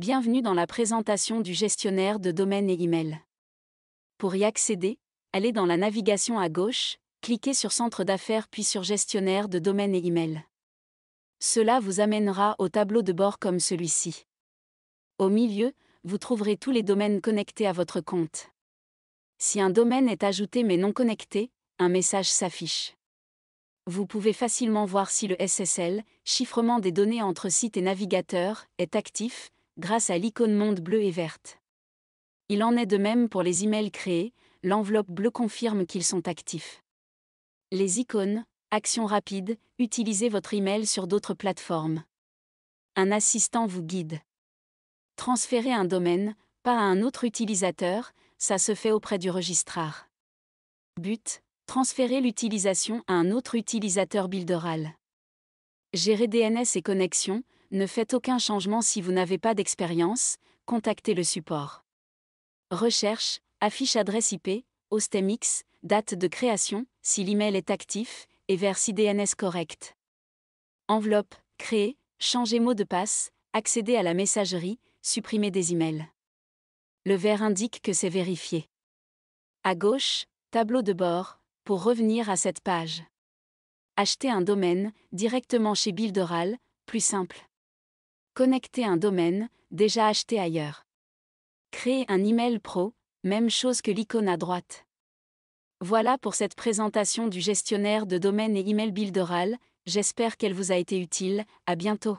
Bienvenue dans la présentation du gestionnaire de domaines et email. Pour y accéder, allez dans la navigation à gauche, cliquez sur Centre d'affaires puis sur Gestionnaire de domaines et email. Cela vous amènera au tableau de bord comme celui-ci. Au milieu, vous trouverez tous les domaines connectés à votre compte. Si un domaine est ajouté mais non connecté, un message s'affiche. Vous pouvez facilement voir si le SSL, chiffrement des données entre site et navigateur, est actif, grâce à l'icône monde bleu et verte. Il en est de même pour les emails créés, l'enveloppe bleue confirme qu'ils sont actifs. Les icônes, action rapide, utilisez votre email sur d'autres plateformes. Un assistant vous guide. Transférer un domaine, pas à un autre utilisateur, ça se fait auprès du registrar. But, transférer l'utilisation à un autre utilisateur builderal. Gérer DNS et connexions, ne faites aucun changement si vous n'avez pas d'expérience, contactez le support. Recherche, affiche adresse IP, hostemix, date de création, si l'email est actif, et vers si DNS correct. Enveloppe, créer, changer mot de passe, accéder à la messagerie, supprimer des emails. Le vert indique que c'est vérifié. À gauche, tableau de bord, pour revenir à cette page. Acheter un domaine, directement chez Builderal, plus simple. Connecter un domaine, déjà acheté ailleurs. Créer un email pro, même chose que l'icône à droite. Voilà pour cette présentation du gestionnaire de domaine et email builderal, j'espère qu'elle vous a été utile, à bientôt.